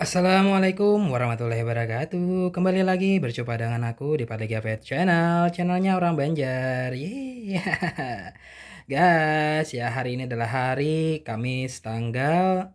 Assalamualaikum warahmatullahi wabarakatuh Kembali lagi berjumpa dengan aku di Padli Pet Channel Channelnya orang Banjar yeah. Guys ya hari ini adalah hari Kamis tanggal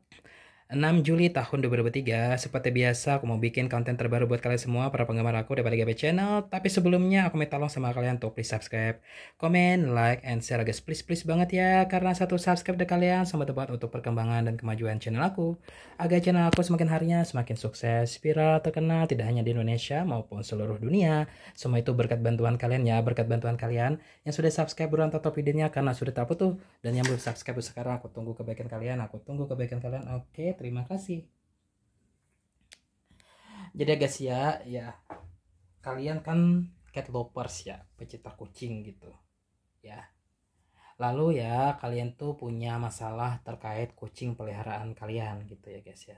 6 Juli tahun 2023, seperti biasa aku mau bikin konten terbaru buat kalian semua para penggemar aku daripada GB Channel. Tapi sebelumnya aku minta tolong sama kalian untuk please subscribe, comment, like, and share guys. Please please banget ya, karena satu subscribe dari kalian sangat tepat untuk perkembangan dan kemajuan channel aku. Agar channel aku semakin harinya semakin sukses, viral, terkenal tidak hanya di Indonesia maupun seluruh dunia. Semua itu berkat bantuan kalian ya, berkat bantuan kalian yang sudah subscribe buruan tonton videonya karena sudah terupload dan yang belum subscribe sekarang aku tunggu kebaikan kalian, aku tunggu kebaikan kalian. Oke, okay, terima kasih jadi guys ya ya kalian kan cat lovers ya pecinta kucing gitu ya lalu ya kalian tuh punya masalah terkait kucing peliharaan kalian gitu ya guys ya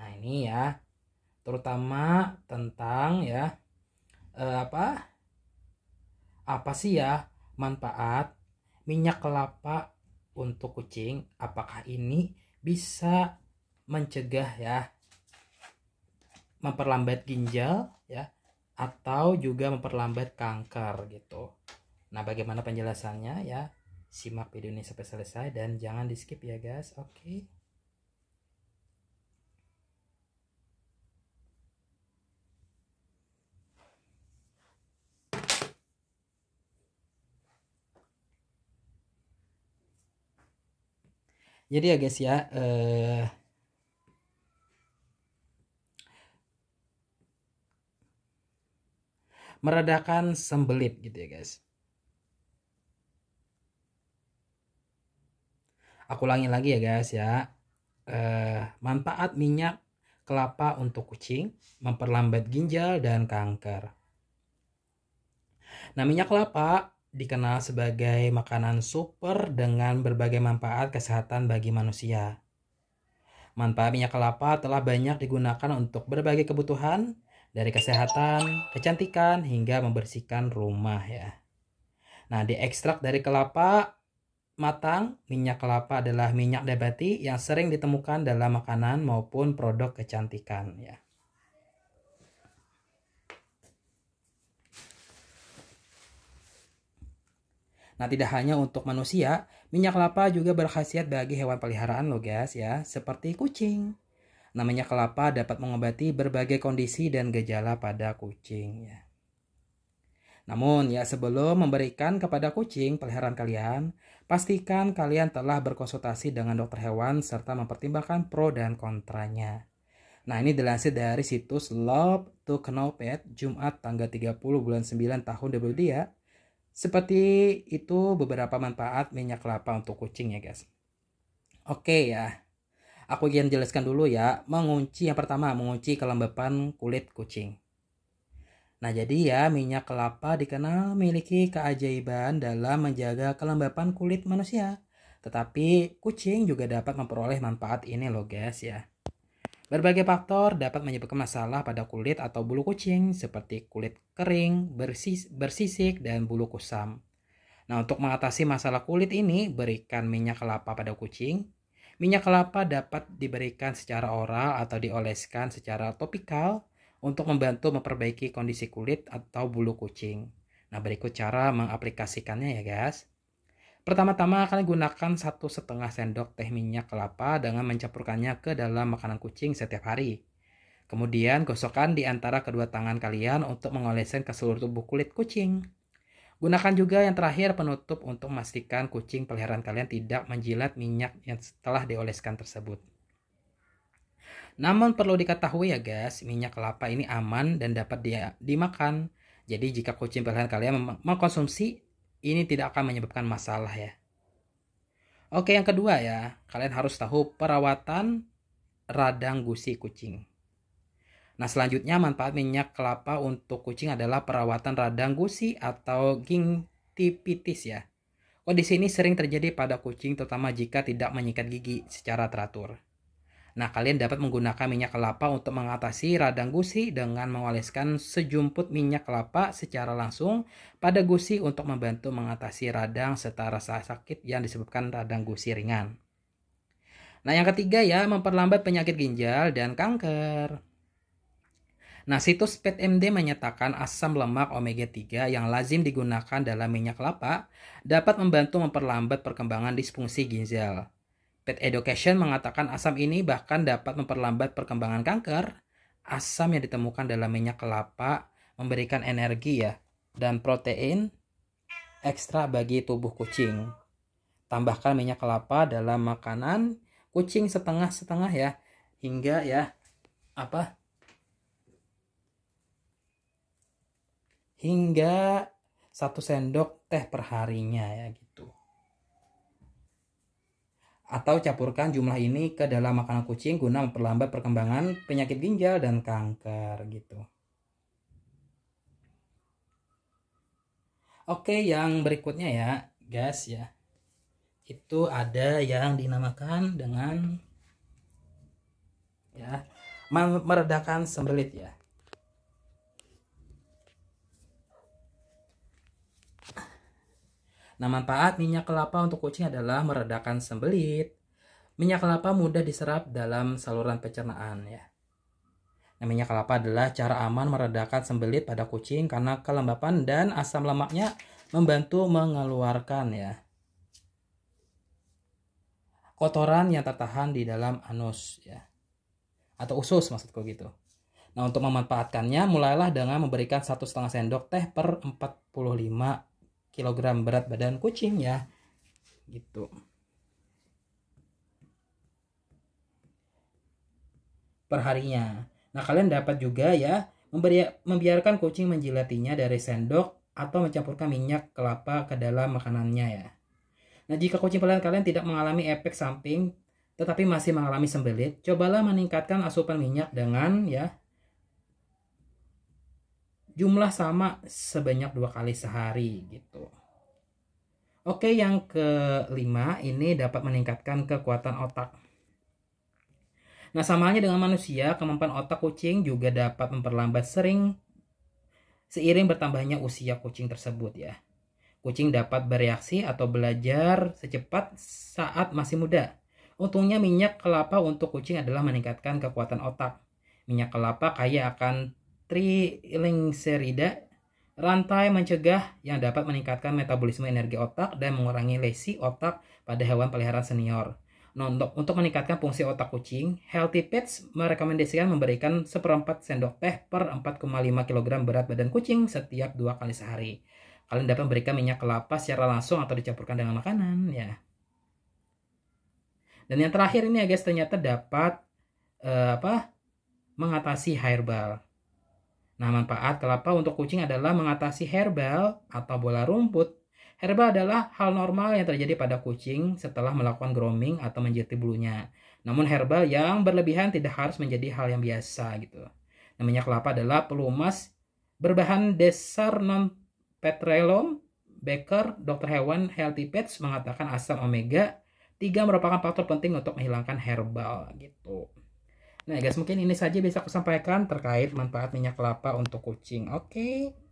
nah ini ya terutama tentang ya eh, apa apa sih ya manfaat minyak kelapa untuk kucing apakah ini bisa mencegah ya memperlambat ginjal ya atau juga memperlambat kanker gitu. Nah, bagaimana penjelasannya ya? Simak video ini sampai selesai dan jangan di-skip ya, guys. Oke. Okay. jadi ya guys ya eh, meredakan sembelit gitu ya guys aku ulangi lagi ya guys ya eh, manfaat minyak kelapa untuk kucing memperlambat ginjal dan kanker nah minyak kelapa dikenal sebagai makanan super dengan berbagai manfaat kesehatan bagi manusia. Manfaat minyak kelapa telah banyak digunakan untuk berbagai kebutuhan, dari kesehatan, kecantikan, hingga membersihkan rumah ya. Nah, di ekstrak dari kelapa matang, minyak kelapa adalah minyak nabati yang sering ditemukan dalam makanan maupun produk kecantikan ya. Nah, tidak hanya untuk manusia, minyak kelapa juga berkhasiat bagi hewan peliharaan loh guys ya, seperti kucing. Nah, minyak kelapa dapat mengobati berbagai kondisi dan gejala pada kucing ya. Namun ya sebelum memberikan kepada kucing peliharaan kalian, pastikan kalian telah berkonsultasi dengan dokter hewan serta mempertimbangkan pro dan kontranya. Nah ini dilansir dari situs Love to Know Pet Jumat tanggal 30 bulan 9 tahun 2022 seperti itu beberapa manfaat minyak kelapa untuk kucing ya guys. Oke ya. Aku ingin jelaskan dulu ya. Mengunci yang pertama, mengunci kelembapan kulit kucing. Nah jadi ya minyak kelapa dikenal memiliki keajaiban dalam menjaga kelembapan kulit manusia. Tetapi kucing juga dapat memperoleh manfaat ini loh guys ya. Berbagai faktor dapat menyebabkan masalah pada kulit atau bulu kucing seperti kulit kering, bersis bersisik, dan bulu kusam. Nah, untuk mengatasi masalah kulit ini, berikan minyak kelapa pada kucing. Minyak kelapa dapat diberikan secara oral atau dioleskan secara topikal untuk membantu memperbaiki kondisi kulit atau bulu kucing. Nah, berikut cara mengaplikasikannya ya, guys. Pertama-tama akan gunakan satu setengah sendok teh minyak kelapa dengan mencampurkannya ke dalam makanan kucing setiap hari. Kemudian gosokkan di antara kedua tangan kalian untuk mengoleskan ke seluruh tubuh kulit kucing. Gunakan juga yang terakhir penutup untuk memastikan kucing peliharaan kalian tidak menjilat minyak yang telah dioleskan tersebut. Namun perlu diketahui ya guys, minyak kelapa ini aman dan dapat dia dimakan. Jadi jika kucing peliharaan kalian mengkonsumsi ini tidak akan menyebabkan masalah ya. Oke, yang kedua ya, kalian harus tahu perawatan radang gusi kucing. Nah, selanjutnya manfaat minyak kelapa untuk kucing adalah perawatan radang gusi atau gingivitis ya. Kondisi ini sering terjadi pada kucing terutama jika tidak menyikat gigi secara teratur. Nah, kalian dapat menggunakan minyak kelapa untuk mengatasi radang gusi dengan mengoleskan sejumput minyak kelapa secara langsung pada gusi untuk membantu mengatasi radang serta rasa sakit yang disebabkan radang gusi ringan. Nah, yang ketiga ya, memperlambat penyakit ginjal dan kanker. Nah, situs PETMD menyatakan asam lemak omega 3 yang lazim digunakan dalam minyak kelapa dapat membantu memperlambat perkembangan disfungsi ginjal. Pet Education mengatakan asam ini bahkan dapat memperlambat perkembangan kanker. Asam yang ditemukan dalam minyak kelapa memberikan energi ya dan protein ekstra bagi tubuh kucing. Tambahkan minyak kelapa dalam makanan kucing setengah-setengah ya hingga ya apa hingga satu sendok teh perharinya ya gitu atau campurkan jumlah ini ke dalam makanan kucing guna memperlambat perkembangan penyakit ginjal dan kanker gitu. Oke, yang berikutnya ya, guys ya. Itu ada yang dinamakan dengan ya meredakan sembelit ya. Nah, manfaat minyak kelapa untuk kucing adalah meredakan sembelit. Minyak kelapa mudah diserap dalam saluran pencernaan ya. Nah, minyak kelapa adalah cara aman meredakan sembelit pada kucing karena kelembapan dan asam lemaknya membantu mengeluarkan ya kotoran yang tertahan di dalam anus ya atau usus maksudku gitu. Nah, untuk memanfaatkannya mulailah dengan memberikan satu setengah sendok teh per 45 kilogram berat badan kucing ya gitu perharinya nah kalian dapat juga ya memberi, membiarkan kucing menjilatinya dari sendok atau mencampurkan minyak kelapa ke dalam makanannya ya nah jika kucing pelan kalian tidak mengalami efek samping tetapi masih mengalami sembelit cobalah meningkatkan asupan minyak dengan ya jumlah sama sebanyak dua kali sehari gitu. Oke, yang kelima ini dapat meningkatkan kekuatan otak. Nah, sama halnya dengan manusia, kemampuan otak kucing juga dapat memperlambat sering seiring bertambahnya usia kucing tersebut ya. Kucing dapat bereaksi atau belajar secepat saat masih muda. Untungnya minyak kelapa untuk kucing adalah meningkatkan kekuatan otak. Minyak kelapa kaya akan trigliserida, rantai mencegah yang dapat meningkatkan metabolisme energi otak dan mengurangi lesi otak pada hewan peliharaan senior. Nah, untuk, untuk meningkatkan fungsi otak kucing, Healthy Pets merekomendasikan memberikan seperempat sendok teh per 4,5 kg berat badan kucing setiap dua kali sehari. Kalian dapat memberikan minyak kelapa secara langsung atau dicampurkan dengan makanan, ya. Dan yang terakhir ini ya guys, ternyata dapat uh, apa mengatasi hairball. Nah, manfaat kelapa untuk kucing adalah mengatasi herbal atau bola rumput. Herbal adalah hal normal yang terjadi pada kucing setelah melakukan grooming atau menjadi bulunya. Namun herbal yang berlebihan tidak harus menjadi hal yang biasa gitu. Namanya kelapa adalah pelumas berbahan dasar non petrelum. Baker, dokter hewan Healthy Pets mengatakan asam omega 3 merupakan faktor penting untuk menghilangkan herbal gitu. Nah guys mungkin ini saja bisa aku sampaikan terkait manfaat minyak kelapa untuk kucing. Oke. Okay?